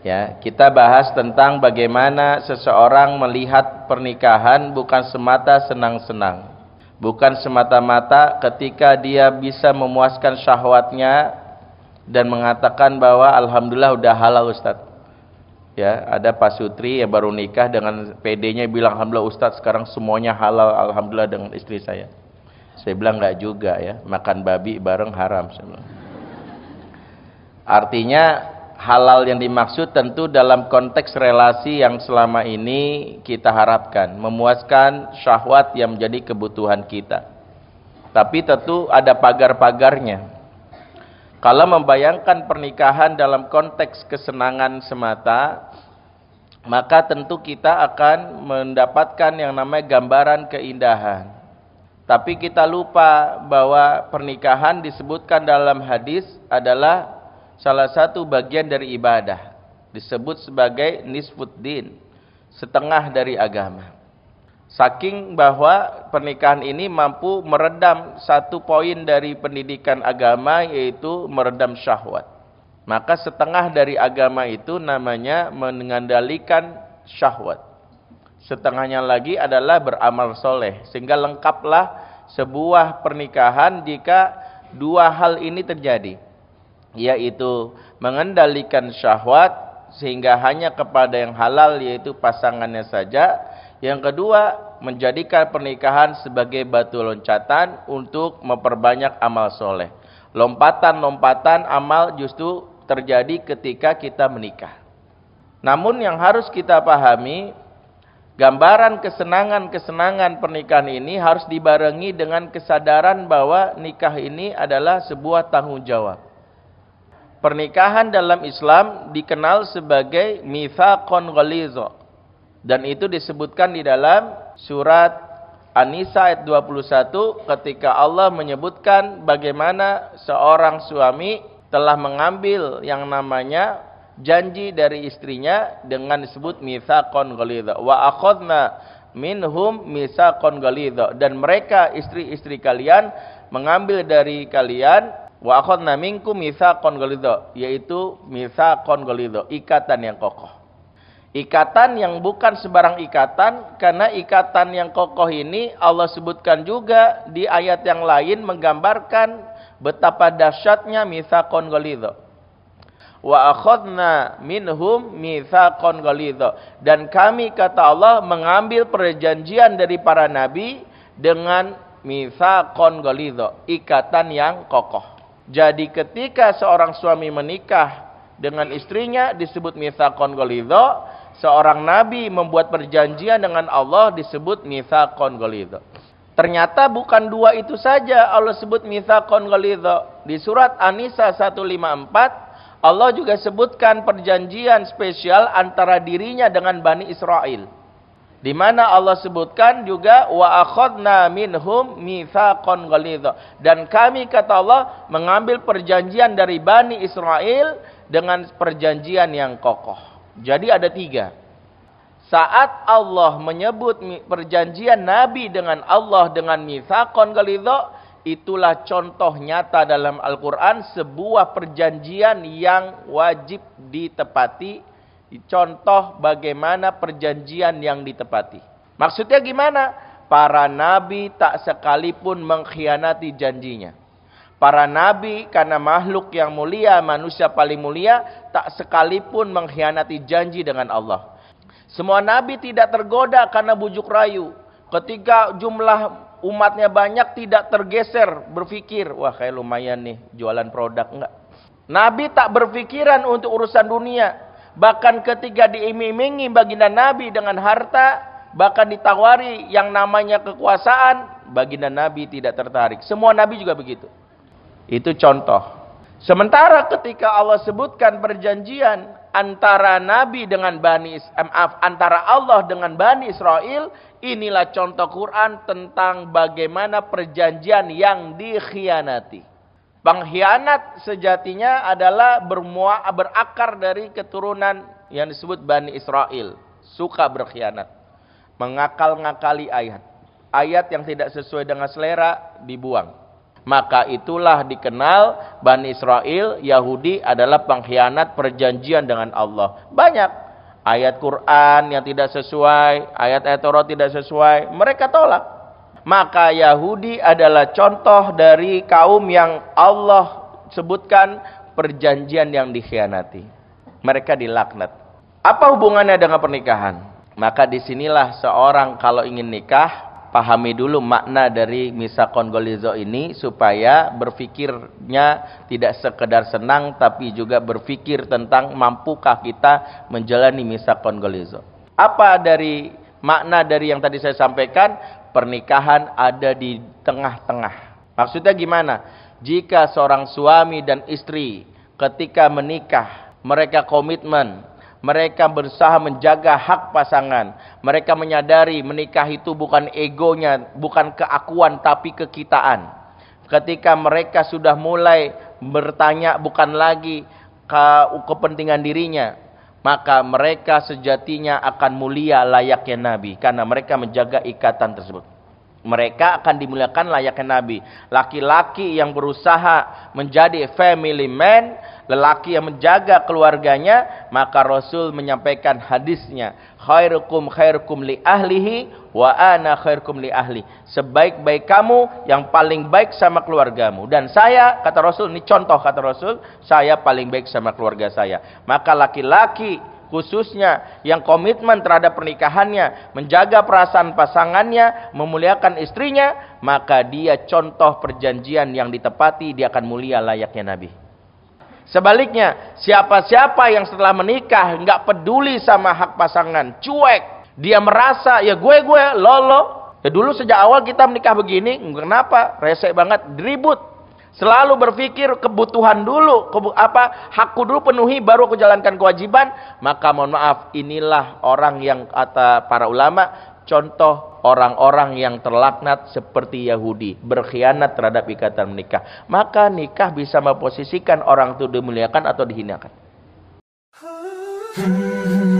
Ya, kita bahas tentang bagaimana seseorang melihat pernikahan bukan semata senang-senang. Bukan semata-mata ketika dia bisa memuaskan syahwatnya dan mengatakan bahwa alhamdulillah udah halal Ustaz. Ya, ada Sutri yang baru nikah dengan PD-nya bilang alhamdulillah Ustaz sekarang semuanya halal alhamdulillah dengan istri saya. Saya bilang enggak juga ya, makan babi bareng haram semua Artinya halal yang dimaksud tentu dalam konteks relasi yang selama ini kita harapkan, memuaskan syahwat yang menjadi kebutuhan kita. Tapi tentu ada pagar-pagarnya. Kalau membayangkan pernikahan dalam konteks kesenangan semata, maka tentu kita akan mendapatkan yang namanya gambaran keindahan. Tapi kita lupa bahwa pernikahan disebutkan dalam hadis adalah salah satu bagian dari ibadah disebut sebagai nisfuddin setengah dari agama saking bahwa pernikahan ini mampu meredam satu poin dari pendidikan agama yaitu meredam syahwat maka setengah dari agama itu namanya mengendalikan syahwat setengahnya lagi adalah beramal soleh sehingga lengkaplah sebuah pernikahan jika dua hal ini terjadi yaitu mengendalikan syahwat sehingga hanya kepada yang halal yaitu pasangannya saja. Yang kedua, menjadikan pernikahan sebagai batu loncatan untuk memperbanyak amal soleh. Lompatan-lompatan amal justru terjadi ketika kita menikah. Namun yang harus kita pahami, gambaran kesenangan-kesenangan pernikahan ini harus dibarengi dengan kesadaran bahwa nikah ini adalah sebuah tanggung jawab. Pernikahan dalam Islam dikenal sebagai mithaqon ghalizo. Dan itu disebutkan di dalam surat an ayat 21 ketika Allah menyebutkan bagaimana seorang suami telah mengambil yang namanya janji dari istrinya dengan disebut mithaqon ghalizo. wa akhadna minhum mithaqon ghalizo dan mereka istri-istri kalian mengambil dari kalian Wa akhadna minkum mitsaqan ghalidha, yaitu mitsaqan ghalidha, ikatan yang kokoh. Ikatan yang bukan sebarang ikatan karena ikatan yang kokoh ini Allah sebutkan juga di ayat yang lain menggambarkan betapa dahsyatnya mitsaqan ghalidha. Wa akhadna minhum mitsaqan ghalidha dan kami kata Allah mengambil perjanjian dari para nabi dengan mitsaqan ghalidha, ikatan yang kokoh. Jadi ketika seorang suami menikah dengan istrinya disebut mitsaqon ghalidho, Seorang nabi membuat perjanjian dengan Allah disebut mitsaqon ghalidho. Ternyata bukan dua itu saja Allah sebut mitsaqon ghalidho. Di surat An-Nisa 154 Allah juga sebutkan perjanjian spesial antara dirinya dengan Bani Israel. Di mana Allah sebutkan juga wa akhadna minhum mitsaqan ghalidha. Dan kami kata Allah mengambil perjanjian dari Bani Israel dengan perjanjian yang kokoh. Jadi ada tiga. Saat Allah menyebut perjanjian Nabi dengan Allah dengan mitsaqan ghalidha, itulah contoh nyata dalam Al-Qur'an sebuah perjanjian yang wajib ditepati contoh bagaimana perjanjian yang ditepati. Maksudnya gimana? Para nabi tak sekalipun mengkhianati janjinya. Para nabi karena makhluk yang mulia, manusia paling mulia, tak sekalipun mengkhianati janji dengan Allah. Semua nabi tidak tergoda karena bujuk rayu. Ketika jumlah umatnya banyak tidak tergeser berpikir, wah kayak lumayan nih jualan produk enggak. Nabi tak berpikiran untuk urusan dunia, bahkan ketika diiming-imingi baginda Nabi dengan harta, bahkan ditawari yang namanya kekuasaan, baginda Nabi tidak tertarik. Semua nabi juga begitu. Itu contoh. Sementara ketika Allah sebutkan perjanjian antara Nabi dengan Bani Israel eh, antara Allah dengan Bani Israel, inilah contoh Quran tentang bagaimana perjanjian yang dikhianati. Pengkhianat sejatinya adalah bermua, berakar dari keturunan yang disebut Bani Israel. Suka berkhianat. Mengakal-ngakali ayat. Ayat yang tidak sesuai dengan selera dibuang. Maka itulah dikenal Bani Israel, Yahudi adalah pengkhianat perjanjian dengan Allah. Banyak ayat Quran yang tidak sesuai, ayat-ayat Torah tidak sesuai, mereka tolak. Maka Yahudi adalah contoh dari kaum yang Allah sebutkan perjanjian yang dikhianati. Mereka dilaknat. Apa hubungannya dengan pernikahan? Maka disinilah seorang kalau ingin nikah pahami dulu makna dari misa kongolizo ini supaya berfikirnya tidak sekedar senang tapi juga berfikir tentang mampukah kita menjalani misa kongolizo. Apa dari Makna dari yang tadi saya sampaikan, pernikahan ada di tengah-tengah. Maksudnya gimana? Jika seorang suami dan istri ketika menikah, mereka komitmen, mereka berusaha menjaga hak pasangan. Mereka menyadari menikah itu bukan egonya, bukan keakuan tapi kekitaan. Ketika mereka sudah mulai bertanya bukan lagi ke kepentingan dirinya, maka mereka sejatinya akan mulia layaknya nabi karena mereka menjaga ikatan tersebut. Mereka akan dimuliakan layaknya Nabi. Laki-laki yang berusaha menjadi family man, lelaki yang menjaga keluarganya, maka Rasul menyampaikan hadisnya, khairukum khairukum li ahlihi wa ana khairukum li ahli. Sebaik-baik kamu yang paling baik sama keluargamu dan saya kata Rasul ini contoh kata Rasul, saya paling baik sama keluarga saya. Maka laki-laki khususnya yang komitmen terhadap pernikahannya, menjaga perasaan pasangannya, memuliakan istrinya, maka dia contoh perjanjian yang ditepati, dia akan mulia layaknya Nabi. Sebaliknya, siapa-siapa yang setelah menikah nggak peduli sama hak pasangan, cuek, dia merasa ya gue gue lolo. Ya dulu sejak awal kita menikah begini, kenapa? Resek banget, ribut. Selalu berpikir kebutuhan dulu, kebu apa hakku dulu penuhi baru aku jalankan kewajiban. Maka mohon maaf, inilah orang yang kata para ulama contoh orang-orang yang terlaknat seperti Yahudi berkhianat terhadap ikatan menikah. Maka nikah bisa memposisikan orang itu dimuliakan atau dihinakan.